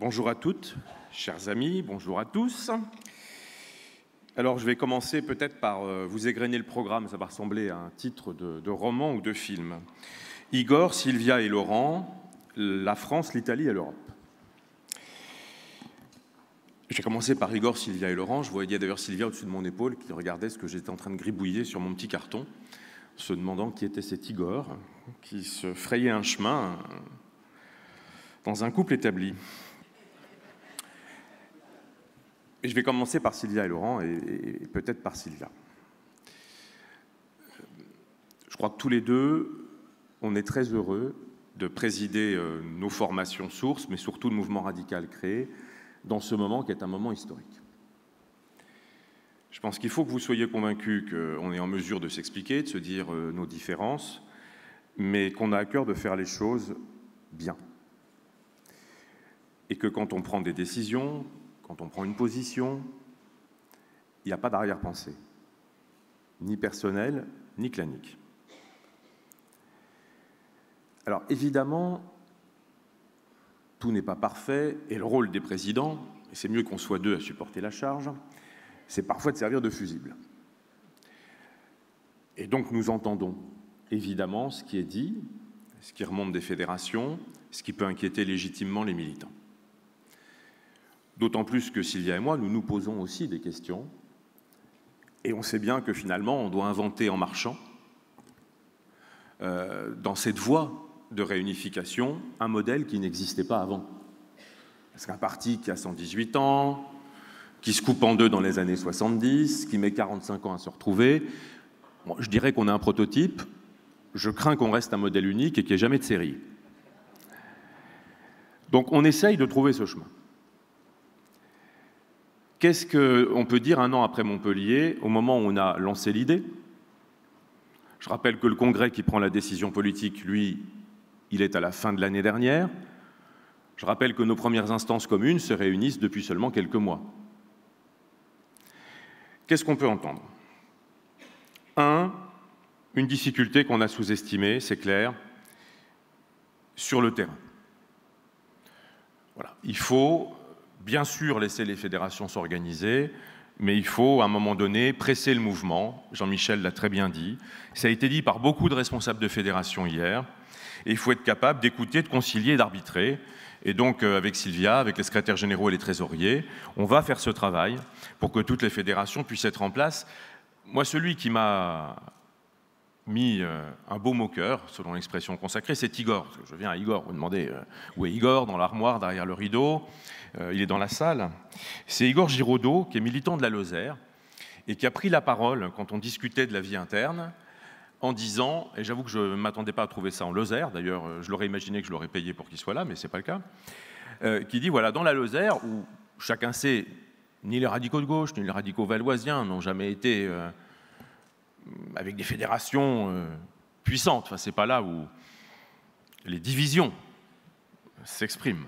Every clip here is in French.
Bonjour à toutes, chers amis, bonjour à tous. Alors je vais commencer peut-être par euh, vous égrener le programme, ça va ressembler à un titre de, de roman ou de film. Igor, Sylvia et Laurent, la France, l'Italie et l'Europe. J'ai commencé par Igor, Sylvia et Laurent. Je voyais d'ailleurs Sylvia au-dessus de mon épaule qui regardait ce que j'étais en train de gribouiller sur mon petit carton, se demandant qui était cet Igor qui se frayait un chemin dans un couple établi. Je vais commencer par Sylvia et Laurent, et, peut-être par Sylvia. Je crois que tous les deux, on est très heureux de présider euh, nos formations sources, mais surtout le mouvement radical créé, dans ce moment qui est un moment historique. Je pense qu'il faut que vous soyez convaincus qu'on est en mesure de s'expliquer, de se dire euh, nos différences, mais qu'on a à cœur de faire les choses bien. Et que quand on prend des décisions, quand on prend une position, il n'y a pas d'arrière-pensée, ni personnelle, ni clanique. Alors évidemment, tout n'est pas parfait, et le rôle des présidents, et c'est mieux qu'on soit deux à supporter la charge, c'est parfois de servir de fusible. Et donc nous entendons évidemment ce qui est dit, ce qui remonte des fédérations, ce qui peut inquiéter légitimement les militants. D'autant plus que Sylvia et moi, nous nous posons aussi des questions. Et on sait bien que finalement, on doit inventer en marchant, euh, dans cette voie de réunification, un modèle qui n'existait pas avant. Parce qu'un parti qui a 118 ans, qui se coupe en deux dans les années 70, qui met 45 ans à se retrouver, je dirais qu'on a un prototype, je crains qu'on reste un modèle unique et qu'il n'y ait jamais de série. Donc on essaye de trouver ce chemin. Qu'est-ce qu'on peut dire un an après Montpellier, au moment où on a lancé l'idée Je rappelle que le Congrès qui prend la décision politique, lui, il est à la fin de l'année dernière. Je rappelle que nos premières instances communes se réunissent depuis seulement quelques mois. Qu'est-ce qu'on peut entendre Un, une difficulté qu'on a sous-estimée, c'est clair, sur le terrain. Voilà. Il faut bien sûr laisser les fédérations s'organiser, mais il faut à un moment donné presser le mouvement. Jean-Michel l'a très bien dit. Ça a été dit par beaucoup de responsables de fédérations hier. Et il faut être capable d'écouter, de concilier, d'arbitrer. Et donc, euh, avec Sylvia, avec les secrétaires généraux et les trésoriers, on va faire ce travail pour que toutes les fédérations puissent être en place. Moi, celui qui m'a mis euh, un beau moqueur, selon l'expression consacrée, c'est Igor. je viens à Igor, vous demandez euh, où est Igor Dans l'armoire, derrière le rideau, euh, il est dans la salle. C'est Igor Giraudot, qui est militant de la Lozère, et qui a pris la parole quand on discutait de la vie interne, en disant, et j'avoue que je ne m'attendais pas à trouver ça en Lozère, d'ailleurs je l'aurais imaginé que je l'aurais payé pour qu'il soit là, mais ce n'est pas le cas, qui dit, voilà, dans la Lozère, où chacun sait, ni les radicaux de gauche, ni les radicaux valoisiens n'ont jamais été avec des fédérations euh, puissantes. Enfin, c'est pas là où les divisions s'expriment.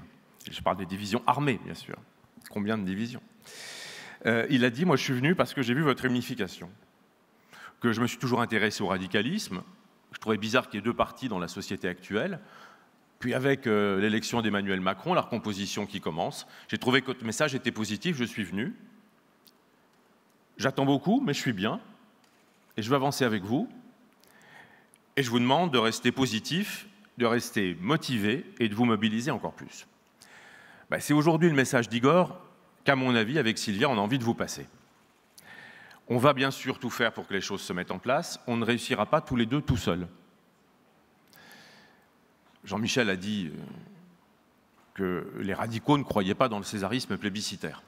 Je parle des divisions armées, bien sûr. Combien de divisions euh, Il a dit, moi je suis venu parce que j'ai vu votre unification, que je me suis toujours intéressé au radicalisme. Je trouvais bizarre qu'il y ait deux partis dans la société actuelle. Puis avec euh, l'élection d'Emmanuel Macron, la recomposition qui commence, j'ai trouvé que votre message était positif, je suis venu. J'attends beaucoup, mais je suis bien et je veux avancer avec vous. Et je vous demande de rester positif, de rester motivé et de vous mobiliser encore plus. Bah, c'est aujourd'hui le message d'Igor qu'à mon avis, avec Sylvia, on a envie de vous passer. On va bien sûr tout faire pour que les choses se mettent en place. On ne réussira pas tous les deux tout seuls. Jean-Michel a dit euh, que les radicaux ne croyaient pas dans le césarisme plébiscitaire,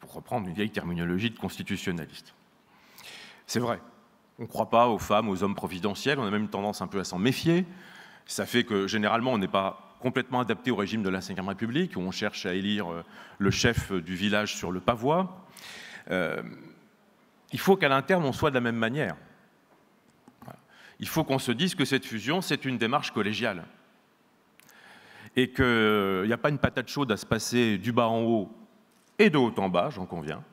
pour reprendre une vieille terminologie de constitutionnaliste. C'est vrai. On ne croit pas aux femmes, aux hommes providentiels, on a même une tendance un peu à s'en méfier. Ça fait que généralement, on n'est pas complètement adapté au régime de la Ve République, où on cherche à élire euh, le chef du village sur le pavois. Euh, il faut qu'à l'interne, on soit de la même manière. Il faut qu'on se dise que cette fusion, c'est une démarche collégiale. Et qu'il n'y a pas une patate chaude à se passer du bas en haut et de haut en bas, j'en conviens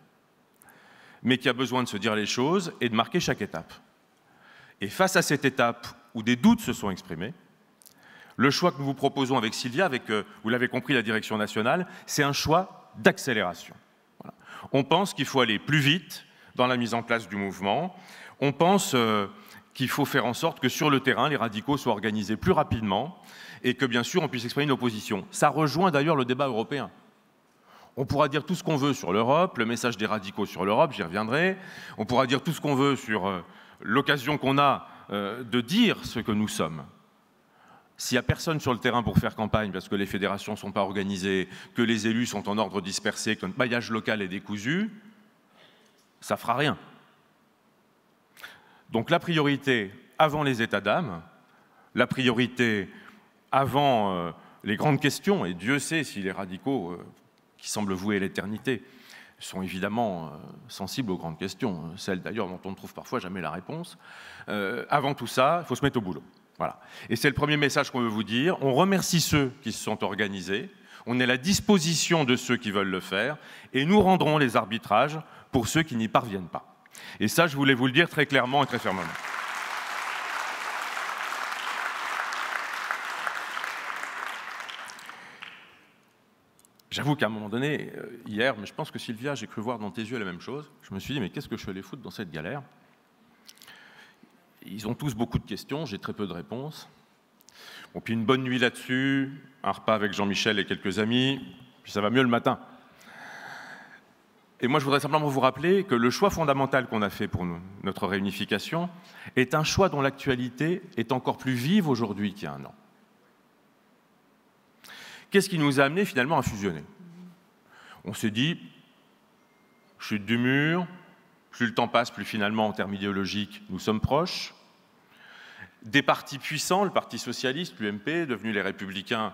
mais qui a besoin de se dire les choses et de marquer chaque étape. Et face à cette étape où des doutes se sont exprimés, le choix que nous vous proposons avec Sylvia, avec, euh, vous l'avez compris, la direction nationale, c'est un choix d'accélération. On pense qu'il faut aller plus vite dans la mise en place du mouvement. On pense euh, qu'il faut faire en sorte que sur le terrain, les radicaux soient organisés plus rapidement et que, bien sûr, on puisse exprimer une opposition. Ça rejoint d'ailleurs le débat européen. On pourra dire tout ce qu'on veut sur l'Europe, le message des radicaux sur l'Europe, j'y reviendrai. On pourra dire tout ce qu'on veut sur euh, l'occasion qu'on a euh, de dire ce que nous sommes. S'il n'y a personne sur le terrain pour faire campagne, parce que les fédérations ne sont pas organisées, que les élus sont en ordre dispersé, que notre maillage local est décousu, ça ne fera rien. Donc la priorité avant les états d'âme, la priorité avant euh, les grandes questions, et Dieu sait si les radicaux qui semblent vouer l'éternité, sont évidemment euh, sensibles aux grandes questions, euh, celles d'ailleurs dont on ne trouve parfois jamais la réponse. Euh, avant tout ça, il faut se mettre au boulot. Voilà. Et c'est le premier message qu'on veut vous dire. On remercie ceux qui se sont organisés, on est à la disposition de ceux qui veulent le faire, et nous rendrons les arbitrages pour ceux qui n'y parviennent pas. Et ça, je voulais vous le dire très clairement et très fermement. J'avoue qu'à un moment donné, euh, hier, mais je pense que Sylvia, j'ai cru voir dans tes yeux la même chose. Je me suis dit, mais qu'est-ce que je suis les foutre dans cette galère Ils ont tous beaucoup de questions, j'ai très peu de réponses. Bon, puis une bonne nuit là-dessus, un repas avec Jean-Michel et quelques amis, puis ça va mieux le matin. Et moi, je voudrais simplement vous rappeler que le choix fondamental qu'on a fait pour notre réunification est un choix dont l'actualité est encore plus vive aujourd'hui qu'il y a un an. Qu'est-ce qui nous a amené finalement à fusionner On s'est dit, chute du mur, plus le temps passe, plus finalement, en termes idéologiques, nous sommes proches. Des partis puissants, le Parti socialiste, l'UMP, devenus les républicains,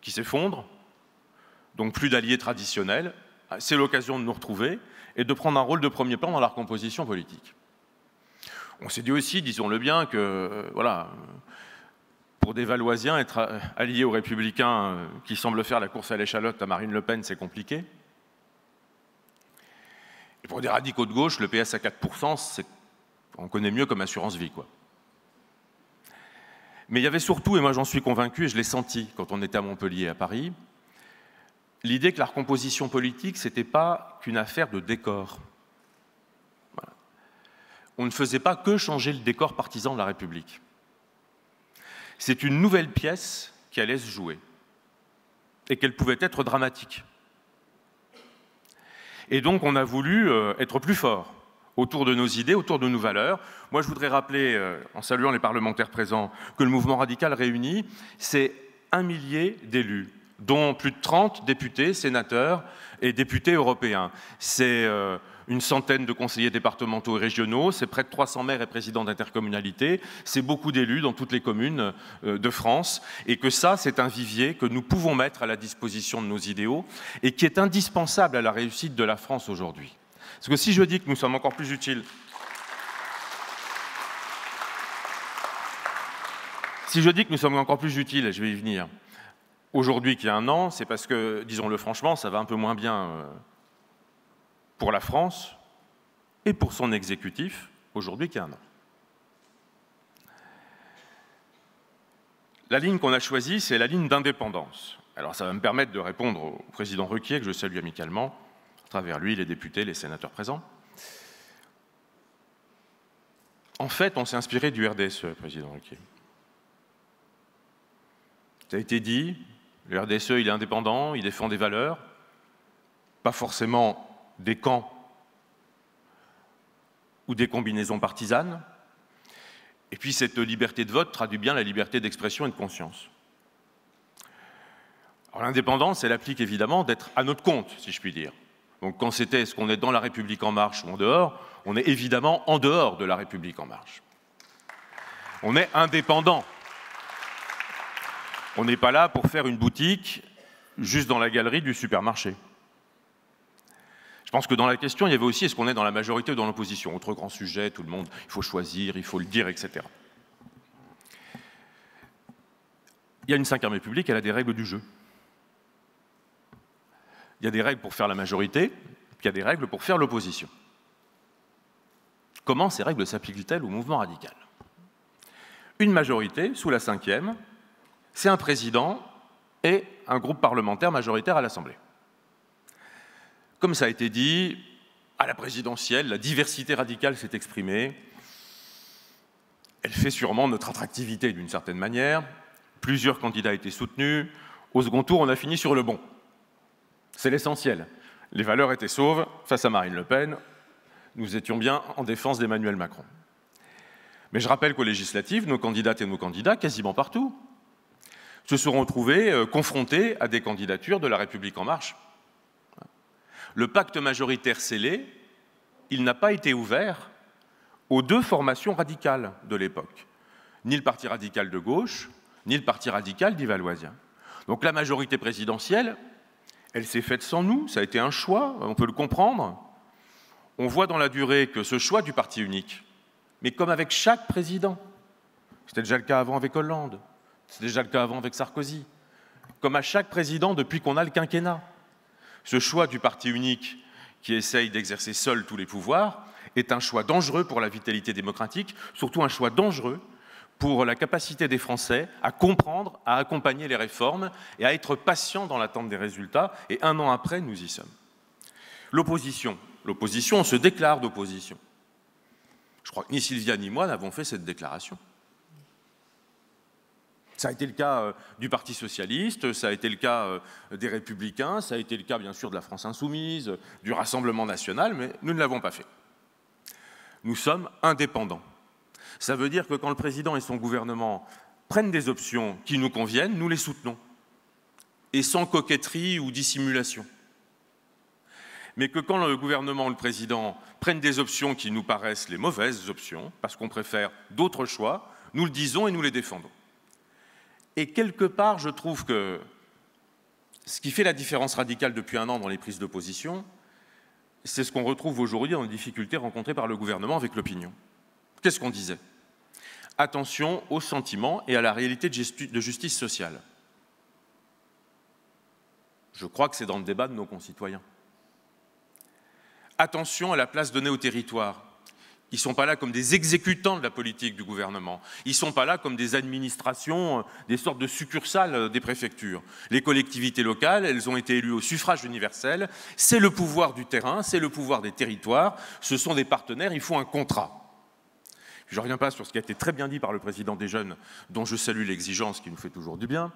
qui s'effondrent, donc plus d'alliés traditionnels, c'est l'occasion de nous retrouver et de prendre un rôle de premier plan dans la recomposition politique. On s'est dit aussi, disons-le bien, que euh, voilà, pour des Valoisiens, être euh, allié aux Républicains euh, qui semblent faire la course à l'échalote à Marine Le Pen, c'est compliqué. Et pour des radicaux de gauche, le PS à 4%, on connaît mieux comme assurance vie. Quoi. Mais il y avait surtout, et moi j'en suis convaincu, et je l'ai senti quand on était à Montpellier, à Paris, l'idée que la recomposition politique, ce n'était pas qu'une affaire de décor. On ne faisait pas que changer le décor partisan de la République. C'est une nouvelle pièce qui allait se jouer et qu'elle pouvait être dramatique. Et donc on a voulu euh, être plus fort autour de nos idées, autour de nos valeurs. Moi, je voudrais rappeler, euh, en saluant les parlementaires présents, que le mouvement radical réuni, c'est un millier d'élus, dont plus de 30 députés, sénateurs et députés européens. C'est euh, une centaine de conseillers départementaux et régionaux, c'est près de 300 maires et présidents d'intercommunalités, c'est beaucoup d'élus dans toutes les communes euh, de France, et que ça, c'est un vivier que nous pouvons mettre à la disposition de nos idéaux et qui est indispensable à la réussite de la France aujourd'hui. Parce que si je dis que nous sommes encore plus utiles Si je dis que nous sommes encore plus utiles, je vais y venir, aujourd'hui qu'il y a un an, c'est parce que, disons-le franchement, ça va un peu moins bien euh, pour la France et pour son exécutif aujourd'hui qu'il y a un an. La ligne qu'on a choisie, c'est la ligne d'indépendance. Alors ça va me permettre de répondre au président Requier, que je salue amicalement, à travers lui, les députés, les sénateurs présents. En fait, on s'est inspiré du RDSE, président Ruquier. Ça a été dit, le RDSE, il est indépendant, il défend des valeurs, pas forcément des camps ou des combinaisons partisanes. Et puis cette liberté de vote traduit bien la liberté d'expression et de conscience. L'indépendance, elle applique évidemment d'être à notre compte, si je puis dire. Donc quand c'était est-ce qu'on est dans la République en marche ou en dehors, on est évidemment en dehors de la République en marche. On est indépendant. On n'est pas là pour faire une boutique juste dans la galerie du supermarché. Je pense que dans la question, il y avait aussi est-ce qu'on est dans la majorité ou dans l'opposition Autre grand sujet, tout le monde, il faut choisir, il faut le dire, etc. Il y a une cinquième république, elle a des règles du jeu. Il y a des règles pour faire la majorité, puis il y a des règles pour faire l'opposition. Comment ces règles s'appliquent-elles au mouvement radical Une majorité, sous la cinquième, c'est un président et un groupe parlementaire majoritaire à l'Assemblée. Comme ça a été dit, à la présidentielle, la diversité radicale s'est exprimée. Elle fait sûrement notre attractivité d'une certaine manière. Plusieurs candidats étaient soutenus. Au second tour, on a fini sur le bon. C'est l'essentiel. Les valeurs étaient sauves face à Marine Le Pen. Nous étions bien en défense d'Emmanuel Macron. Mais je rappelle qu'aux législatives, nos candidates et nos candidats, quasiment partout, se seront trouvés euh, confrontés à des candidatures de la République en marche le pacte majoritaire scellé, il n'a pas été ouvert aux deux formations radicales de l'époque, ni le Parti radical de gauche, ni le Parti radical d'Ivaloisien. Donc la majorité présidentielle, elle s'est faite sans nous, ça a été un choix, on peut le comprendre. On voit dans la durée que ce choix du parti unique, mais comme avec chaque président, c'était déjà le cas avant avec Hollande, c'était déjà le cas avant avec Sarkozy, comme à chaque président depuis qu'on a le quinquennat, ce choix du parti unique qui essaye d'exercer seul tous les pouvoirs est un choix dangereux pour la vitalité démocratique, surtout un choix dangereux pour la capacité des Français à comprendre, à accompagner les réformes et à être patients dans l'attente des résultats. Et un an après, nous y sommes. L'opposition. L'opposition, on se déclare d'opposition. Je crois que ni Sylvia ni moi n'avons fait cette déclaration. Ça a été le cas euh, du Parti socialiste, ça a été le cas euh, des républicains, ça a été le cas bien sûr de la France insoumise, euh, du Rassemblement national, mais nous ne l'avons pas fait. Nous sommes indépendants. Ça veut dire que quand le président et son gouvernement prennent des options qui nous conviennent, nous les soutenons, et sans coquetterie ou dissimulation. Mais que quand le gouvernement ou le président prennent des options qui nous paraissent les mauvaises options, parce qu'on préfère d'autres choix, nous le disons et nous les défendons. Et quelque part, je trouve que ce qui fait la différence radicale depuis un an dans les prises de position, c'est ce qu'on retrouve aujourd'hui dans les difficultés rencontrées par le gouvernement avec l'opinion. Qu'est-ce qu'on disait Attention aux sentiments et à la réalité de justice sociale. Je crois que c'est dans le débat de nos concitoyens. Attention à la place donnée au territoire. Ils ne sont pas là comme des exécutants de la politique du gouvernement. Ils ne sont pas là comme des administrations, euh, des sortes de succursales euh, des préfectures. Les collectivités locales, elles ont été élues au suffrage universel. C'est le pouvoir du terrain, c'est le pouvoir des territoires. Ce sont des partenaires, il faut un contrat. Je ne reviens pas sur ce qui a été très bien dit par le président des jeunes, dont je salue l'exigence qui nous fait toujours du bien,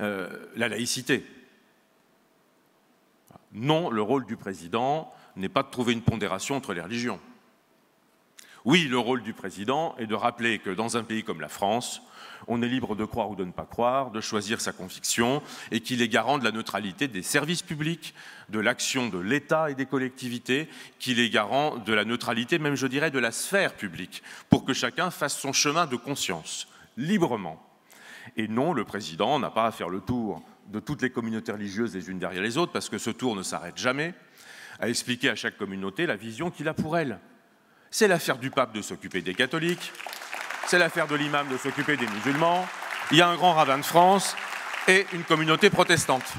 euh, la laïcité. Non, le rôle du président n'est pas de trouver une pondération entre les religions. Oui, le rôle du président est de rappeler que dans un pays comme la France, on est libre de croire ou de ne pas croire, de choisir sa conviction, et qu'il est garant de la neutralité des services publics, de l'action de l'État et des collectivités, qu'il est garant de la neutralité, même je dirais, de la sphère publique, pour que chacun fasse son chemin de conscience, librement. Et non, le président n'a pas à faire le tour de toutes les communautés religieuses les unes derrière les autres, parce que ce tour ne s'arrête jamais, à expliquer à chaque communauté la vision qu'il a pour elle c'est l'affaire du pape de s'occuper des catholiques, c'est l'affaire de l'imam de s'occuper des musulmans, il y a un grand rabbin de France et une communauté protestante.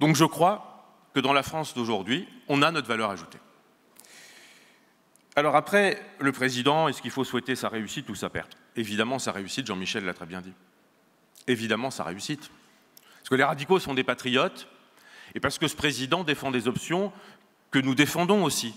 Donc je crois que dans la France d'aujourd'hui, on a notre valeur ajoutée. Alors après, le président, est-ce qu'il faut souhaiter sa réussite ou sa perte Évidemment, sa réussite, Jean-Michel l'a très bien dit. Évidemment, sa réussite. Parce que les radicaux sont des patriotes, et parce que ce président défend des options que nous défendons aussi,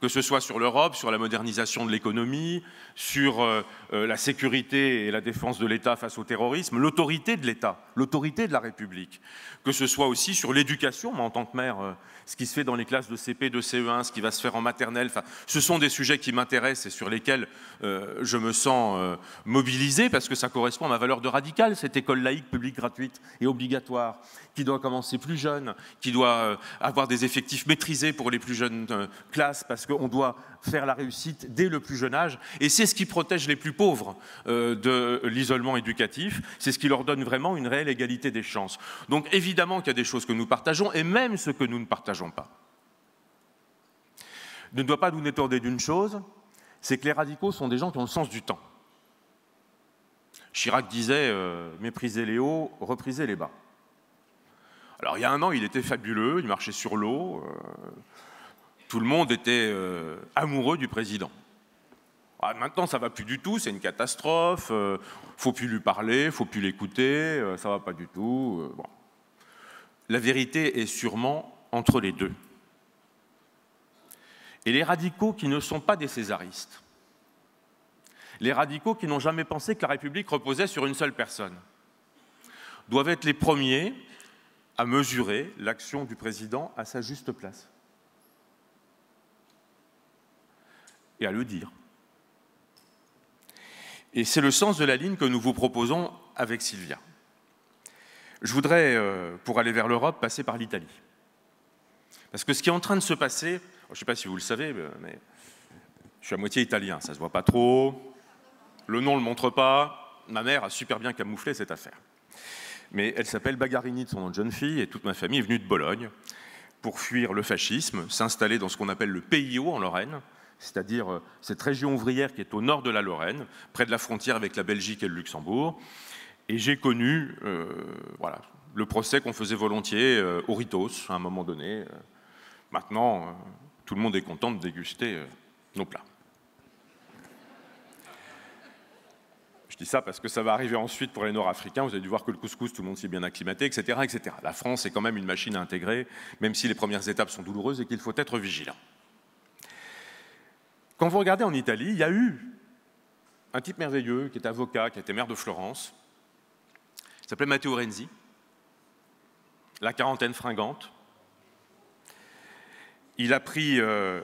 que ce soit sur l'Europe, sur la modernisation de l'économie, sur euh, euh, la sécurité et la défense de l'État face au terrorisme, l'autorité de l'État, l'autorité de la République, que ce soit aussi sur l'éducation, moi en tant que maire, euh, ce qui se fait dans les classes de CP, de CE1, ce qui va se faire en maternelle, enfin, ce sont des sujets qui m'intéressent et sur lesquels je me sens mobilisé parce que ça correspond à ma valeur de radical, cette école laïque, publique, gratuite et obligatoire qui doit commencer plus jeune, qui doit euh, avoir des effectifs maîtrisés pour les plus jeunes euh, classes, parce qu'on doit faire la réussite dès le plus jeune âge. Et c'est ce qui protège les plus pauvres euh, de l'isolement éducatif, c'est ce qui leur donne vraiment une réelle égalité des chances. Donc évidemment qu'il y a des choses que nous partageons, et même ce que nous ne partageons pas. Ne doit pas nous détourner d'une chose, c'est que les radicaux sont des gens qui ont le sens du temps. Chirac disait méprisez les hauts, reprisez les bas. Alors il y a un an, il était fabuleux, il marchait sur l'eau, euh, tout le monde était euh, amoureux du président. Ah, maintenant, ça va plus du tout, c'est une catastrophe, ne euh, faut plus lui parler, faut plus l'écouter, ça va pas du tout. La vérité est sûrement entre les deux. Et les radicaux qui ne sont pas des césaristes, les radicaux qui n'ont jamais pensé que la République reposait sur une seule personne, doivent être les premiers à mesurer l'action du président à sa juste place et à le dire. Et c'est le sens de la ligne que nous vous proposons avec Sylvia. Je voudrais, euh, pour aller vers l'Europe, passer par l'Italie. Parce que ce qui est en train de se passer, oh, je ne sais pas si vous le savez, euh, mais je suis à moitié italien, ça ne se voit pas trop, le nom ne le montre pas, ma mère a super bien camouflé cette affaire mais elle s'appelle Bagarini de son nom de jeune fille, et toute ma famille est venue de Bologne pour fuir le fascisme, s'installer dans ce qu'on appelle le PIO en Lorraine, c'est-à-dire euh, cette région ouvrière qui est au nord de la Lorraine, près de la frontière avec la Belgique et le Luxembourg. Et j'ai connu euh, voilà, le procès qu'on faisait volontiers euh, au Ritos à un moment donné. Maintenant, tout le monde est content de déguster nos plats. Je dis ça parce que ça va arriver ensuite pour les Nord-Africains. Vous avez dû voir que le couscous, tout le monde s'est bien acclimaté, etc., etc. La France est quand même une machine à intégrer, même si les premières étapes sont douloureuses et qu'il faut être vigilant. Quand vous regardez en Italie, il y a eu un type merveilleux qui est avocat, qui était maire de Florence. Il s'appelait Matteo Renzi. La quarantaine fringante. Il a pris euh,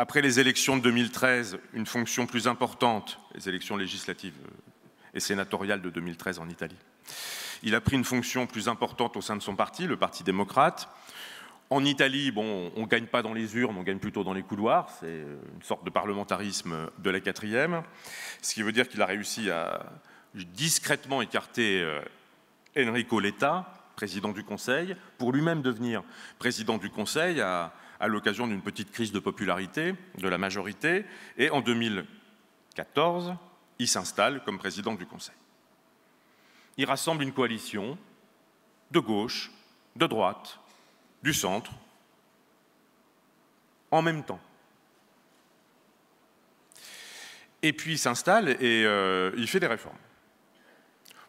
après les élections de 2013, une fonction plus importante, les élections législatives euh, et sénatoriales de 2013 en Italie. Il a pris une fonction plus importante au sein de son parti, le Parti démocrate. En Italie, bon, on ne gagne pas dans les urnes, on gagne plutôt dans les couloirs. C'est euh, une sorte de parlementarisme de la quatrième. Ce qui veut dire qu'il a réussi à discrètement écarter euh, Enrico Letta, président du Conseil, pour lui-même devenir président du Conseil à à l'occasion d'une petite crise de popularité de la majorité, et en 2014, il s'installe comme président du Conseil. Il rassemble une coalition de gauche, de droite, du centre, en même temps. Et puis il s'installe et euh, il fait des réformes.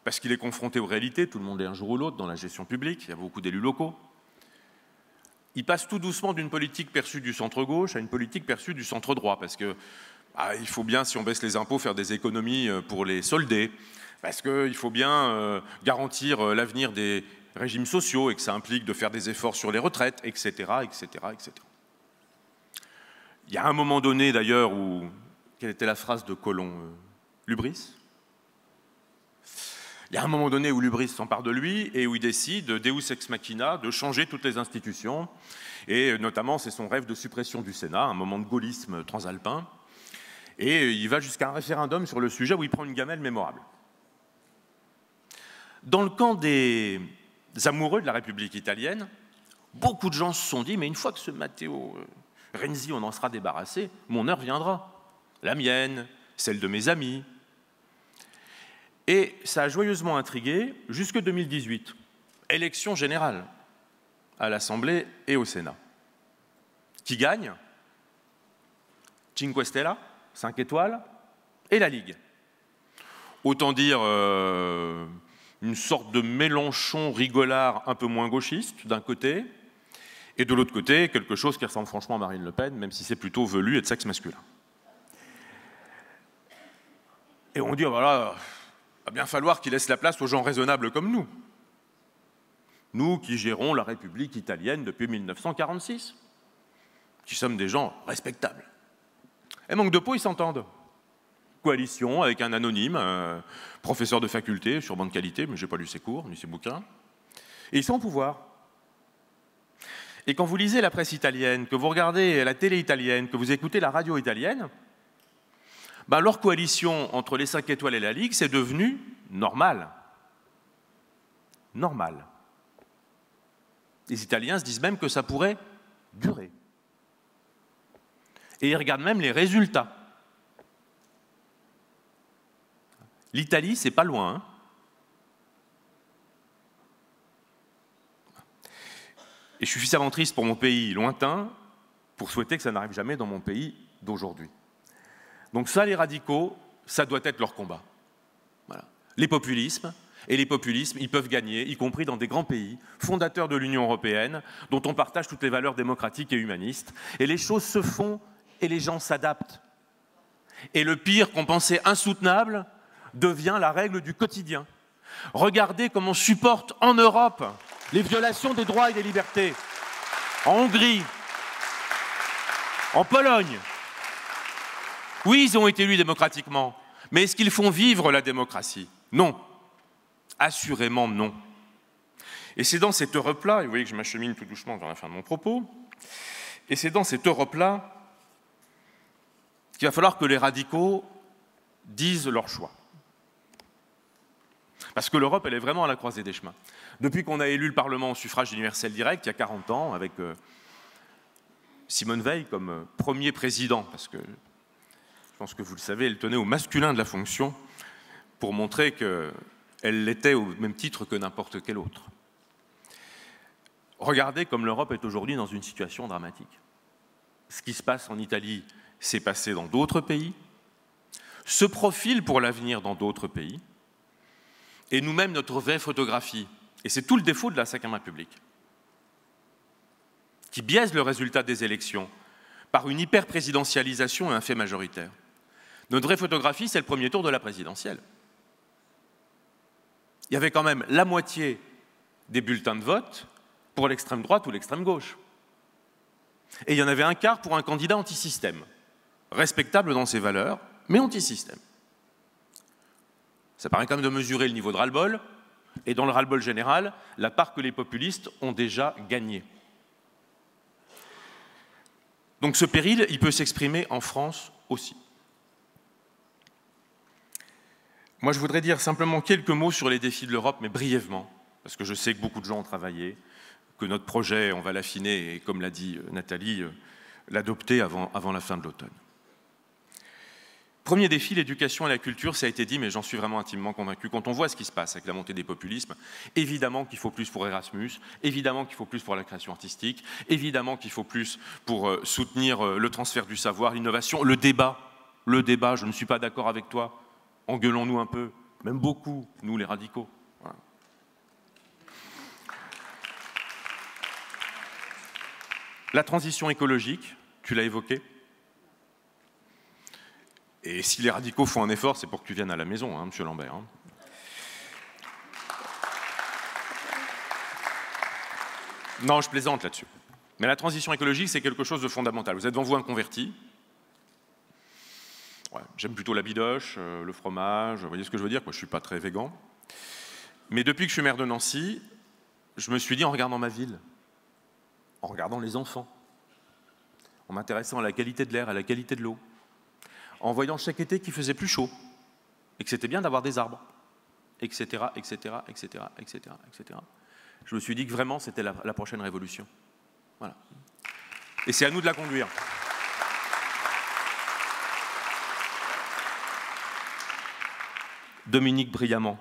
Parce qu'il est confronté aux réalités, tout le monde est un jour ou l'autre dans la gestion publique, il y a beaucoup d'élus locaux, il passe tout doucement d'une politique perçue du centre-gauche à une politique perçue du centre-droit, parce que ah, il faut bien, si on baisse les impôts, faire des économies euh, pour les solder, parce qu'il faut bien euh, garantir euh, l'avenir des régimes sociaux et que ça implique de faire des efforts sur les retraites, etc. etc., etc. Il y a un moment donné, d'ailleurs, où... Quelle était la phrase de Colomb Lubris il y a un moment donné où Lubris s'empare de lui et où il décide, Deus ex machina, de changer toutes les institutions. Et notamment, c'est son rêve de suppression du Sénat, un moment de gaullisme transalpin. Et il va jusqu'à un référendum sur le sujet où il prend une gamelle mémorable. Dans le camp des amoureux de la République italienne, beaucoup de gens se sont dit, mais une fois que ce Matteo euh, Renzi, on en sera débarrassé, mon heure viendra. La mienne, celle de mes amis, et ça a joyeusement intrigué jusque 2018, élection générale à l'Assemblée et au Sénat. Qui gagne Cinque Stella, 5 étoiles, et la Ligue. Autant dire euh, une sorte de Mélenchon rigolard un peu moins gauchiste d'un côté, et de l'autre côté quelque chose qui ressemble franchement à Marine Le Pen, même si c'est plutôt velu et de sexe masculin. Et on dit, oh, voilà, va bien falloir qu'ils laissent la place aux gens raisonnables comme nous. Nous qui gérons la République italienne depuis 1946, qui sommes des gens respectables. Et manque de peau, ils s'entendent. Coalition avec un anonyme, professeur de faculté, sur de qualité, mais je n'ai pas lu ses cours ni ses bouquins. Et ils sont au pouvoir. Et quand vous lisez la presse italienne, que vous regardez la télé italienne, que vous écoutez la radio italienne, bah, leur coalition entre les 5 étoiles et la Ligue, c'est devenu normal. Normal. Les Italiens se disent même que ça pourrait durer. Et ils regardent même les résultats. L'Italie, c'est pas loin. Hein. Et je suis suffisamment triste pour mon pays lointain pour souhaiter que ça n'arrive jamais dans mon pays d'aujourd'hui. Donc ça, les radicaux, ça doit être leur combat. Les populismes, et les populismes, ils peuvent gagner, y compris dans des grands pays, fondateurs de l'Union européenne, dont on partage toutes les valeurs démocratiques et humanistes. Et les choses se font et les gens s'adaptent. Et le pire qu'on pensait insoutenable devient la règle du quotidien. Regardez comment on supporte en Europe les violations des droits et des libertés. En Hongrie, en Pologne, oui, ils ont été élus démocratiquement, mais est-ce qu'ils font vivre la démocratie Non. Assurément non. Et c'est dans cette Europe-là, et vous voyez que je m'achemine tout doucement vers la fin de mon propos, et c'est dans cette Europe-là qu'il va falloir que les radicaux disent leur choix. Parce que l'Europe, elle est vraiment à la croisée des chemins. Depuis qu'on a élu le Parlement au suffrage universel direct, il y a 40 ans, avec euh, Simone Veil comme euh, premier président, parce que pense que vous le savez, elle tenait au masculin de la fonction pour montrer qu'elle l'était au même titre que n'importe quel autre. Regardez comme l'Europe est aujourd'hui dans une situation dramatique. Ce qui se passe en Italie s'est passé dans d'autres pays, se profile pour l'avenir dans d'autres pays, et nous-mêmes notre vraie photographie. Et c'est tout le défaut de la cinquième République, qui biaise le résultat des élections par une hyper-présidentialisation et un fait majoritaire. Notre vraie photographie, c'est le premier tour de la présidentielle. Il y avait quand même la moitié des bulletins de vote pour l'extrême droite ou l'extrême gauche. Et il y en avait un quart pour un candidat anti-système, respectable dans ses valeurs, mais anti-système. Ça paraît quand même de mesurer le niveau de ras-le-bol, et dans le ras-le-bol général, la part que les populistes ont déjà gagnée. Donc ce péril, il peut s'exprimer en France aussi. Moi, je voudrais dire simplement quelques mots sur les défis de l'Europe, mais brièvement, parce que je sais que beaucoup de gens ont travaillé, que notre projet, on va l'affiner et, comme l'a dit euh, Nathalie, euh, l'adopter avant, avant la fin de l'automne. Premier défi, l'éducation et la culture, ça a été dit, mais j'en suis vraiment intimement convaincu. Quand on voit ce qui se passe avec la montée des populismes, évidemment qu'il faut plus pour Erasmus, évidemment qu'il faut plus pour la création artistique, évidemment qu'il faut plus pour euh, soutenir le transfert du savoir, l'innovation, le débat. Le débat, je ne suis pas d'accord avec toi engueulons-nous un peu, même beaucoup, nous les radicaux. La transition écologique, tu l'as évoqué. Et si les radicaux font un effort, c'est pour que tu viennes à la maison, hein, Monsieur Lambert. Hein. Non, je plaisante là-dessus. Mais la transition écologique, c'est quelque chose de fondamental. Vous êtes devant vous un converti, j'aime plutôt la bidoche, euh, le fromage, vous voyez ce que je veux dire, je ne suis pas très végan. Mais depuis que je suis maire de Nancy, je me suis dit en regardant ma ville, en regardant les enfants, en m'intéressant à la qualité de l'air, à la qualité de l'eau, en voyant chaque été qu'il faisait plus chaud, et que c'était bien d'avoir des arbres, etc., etc., etc., etc., etc. Je me suis dit que vraiment, c'était la, prochaine révolution. Et c'est à nous de la conduire. Dominique brillamment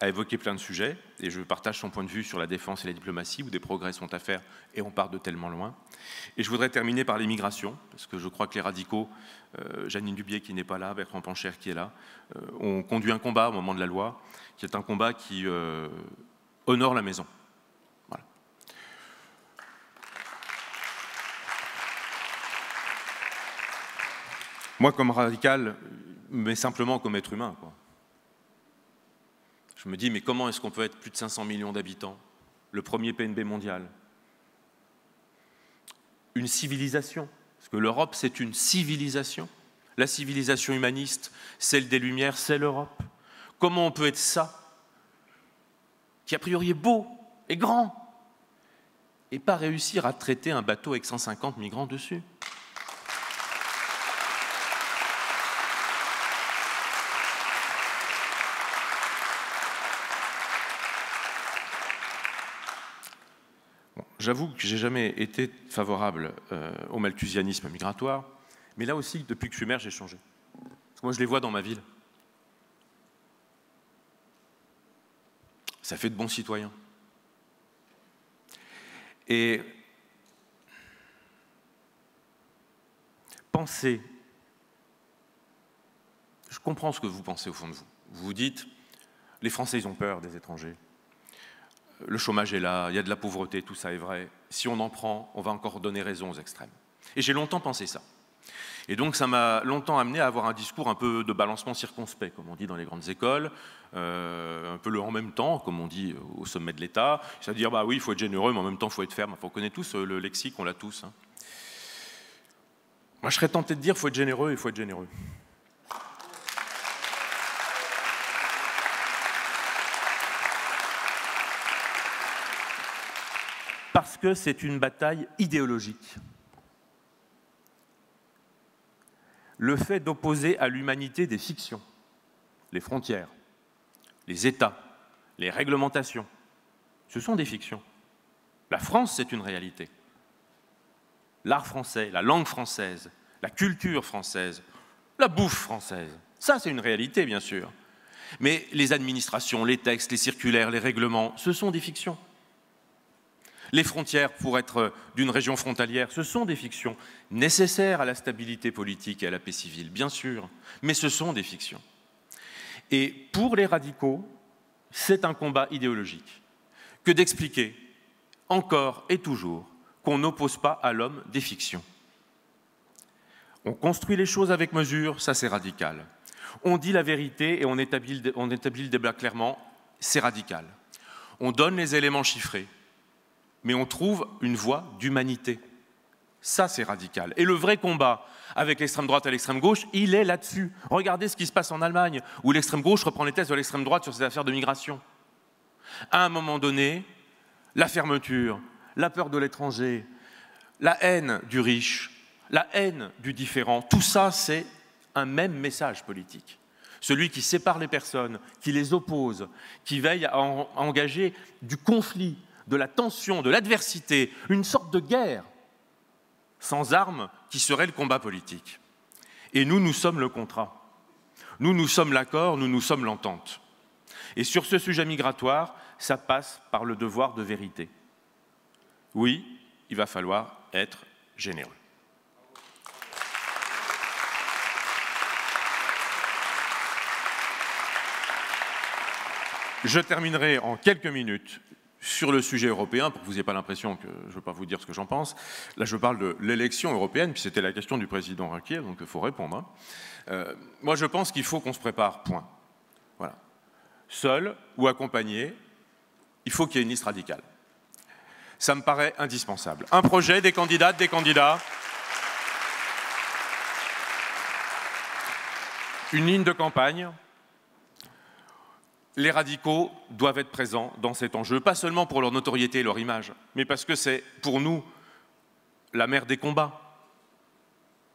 a évoqué plein de sujets, et je partage son point de vue sur la défense et la diplomatie, où des progrès sont à faire, et on part de tellement loin. Et je voudrais terminer par l'immigration, parce que je crois que les radicaux, euh, Janine Dubier qui n'est pas là, Bertrand Pancher qui est là, euh, ont conduit un combat au moment de la loi, qui est un combat qui euh, honore la maison. Moi, comme radical, mais simplement comme être humain, quoi je me dis, mais comment est-ce qu'on peut être plus de 500 millions d'habitants Le premier PNB mondial. Une civilisation. Parce que l'Europe, c'est une civilisation. La civilisation humaniste, celle des Lumières, c'est l'Europe. Comment on peut être ça qui a priori est beau et grand, et pas réussir à traiter un bateau avec 150 migrants dessus J'avoue que j'ai jamais été favorable euh, au malthusianisme migratoire, mais là aussi, depuis que je suis maire, j'ai changé. moi, je les vois dans ma ville. Ça fait de bons citoyens. Et pensez, je comprends ce que vous pensez au fond de vous. Vous vous dites, les Français, ils ont peur des étrangers le chômage est là, il y a de la pauvreté, tout ça est vrai. Si on en prend, on va encore donner raison aux extrêmes. Et j'ai longtemps pensé ça. Et donc ça m'a longtemps amené à avoir un discours un peu de balancement circonspect, comme on dit dans les grandes écoles, euh, un peu le en même temps, comme on dit au sommet de l'État, c'est-à-dire bah oui, il faut être généreux, mais en même temps, il faut être ferme. on connaît tous euh, le lexique, on l'a tous. Hein. Moi, je serais tenté de dire, il faut être généreux, il faut être généreux. parce que c'est une bataille idéologique. Le fait d'opposer à l'humanité des fictions, les frontières, les États, les réglementations, ce sont des fictions. La France, c'est une réalité. L'art français, la langue française, la culture française, la bouffe française, ça c'est une réalité bien sûr. Mais les administrations, les textes, les circulaires, les règlements, ce sont des fictions les frontières pour être euh, d'une région frontalière, ce sont des fictions nécessaires à la stabilité politique et à la paix civile, bien sûr, mais ce sont des fictions. Et pour les radicaux, c'est un combat idéologique que d'expliquer encore et toujours qu'on n'oppose pas à l'homme des fictions. On construit les choses avec mesure, ça c'est radical. On dit la vérité et on établit, on établit le débat clairement, c'est radical. On donne les éléments chiffrés, mais on trouve une voie d'humanité. Ça, c'est radical. Et le vrai combat avec l'extrême droite et l'extrême gauche, il est là-dessus. Regardez ce qui se passe en Allemagne, où l'extrême gauche reprend les thèses de l'extrême droite sur ces affaires de migration. À un moment donné, la fermeture, la peur de l'étranger, la haine du riche, la haine du différent, tout ça, c'est un même message politique. Celui qui sépare les personnes, qui les oppose, qui veille à engager du conflit de la tension, de l'adversité, une sorte de guerre sans armes qui serait le combat politique. Et nous, nous sommes le contrat. Nous, nous sommes l'accord, nous, nous sommes l'entente. Et sur ce sujet migratoire, ça passe par le devoir de vérité. Oui, il va falloir être généreux. Je terminerai en quelques minutes sur le sujet européen, pour que vous n'ayez pas l'impression que je ne veux pas vous dire ce que j'en pense, là je parle de l'élection européenne, puis c'était la question du président Raquier, donc il faut répondre. Hein. Euh, moi je pense qu'il faut qu'on se prépare, point. Voilà. Seul ou accompagné, il faut qu'il y ait une liste radicale. Ça me paraît indispensable. Un projet, des candidates, des candidats. Une ligne de campagne, les radicaux doivent être présents dans cet enjeu, pas seulement pour leur notoriété et leur image, mais parce que c'est pour nous la mère des combats,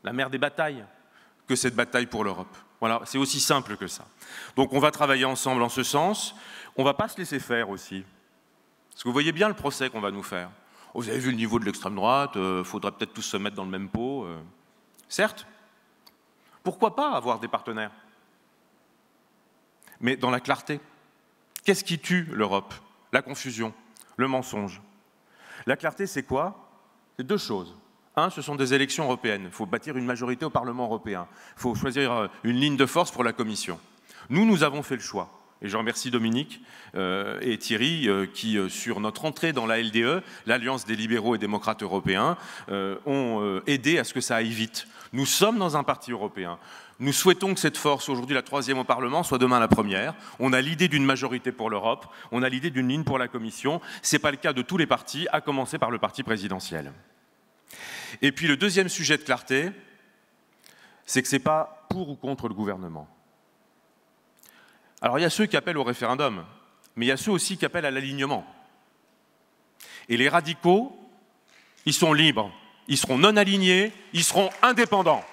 la mère des batailles, que cette bataille pour l'Europe. Voilà, c'est aussi simple que ça. Donc on va travailler ensemble en ce sens. On ne va pas se laisser faire aussi. Parce que vous voyez bien le procès qu'on va nous faire. vous avez vu le niveau de l'extrême droite, il euh, faudrait peut-être tous se mettre dans le même pot. Euh. Certes, pourquoi pas avoir des partenaires Mais dans la clarté. Qu'est-ce qui tue l'Europe La confusion, le mensonge. La clarté, c'est quoi C'est deux choses. Un, ce sont des élections européennes. Il faut bâtir une majorité au Parlement européen. Il faut choisir euh, une ligne de force pour la Commission. Nous, nous avons fait le choix. Et je remercie Dominique euh, et Thierry euh, qui, sur notre entrée dans la LDE, l'Alliance des libéraux et démocrates européens, ont aidé à ce que ça aille vite. Nous sommes dans un parti européen. Nous souhaitons que cette force, aujourd'hui la troisième au Parlement, soit demain la première. On a l'idée d'une majorité pour l'Europe, on a l'idée d'une ligne pour la Commission. Ce n'est pas le cas de tous les partis, à commencer par le parti présidentiel. Et puis le deuxième sujet de clarté, c'est que ce n'est pas pour ou contre le gouvernement. Alors il y a ceux qui appellent au référendum, mais il y a ceux aussi qui appellent à l'alignement. Et les radicaux, ils sont libres, ils seront non alignés, ils seront indépendants.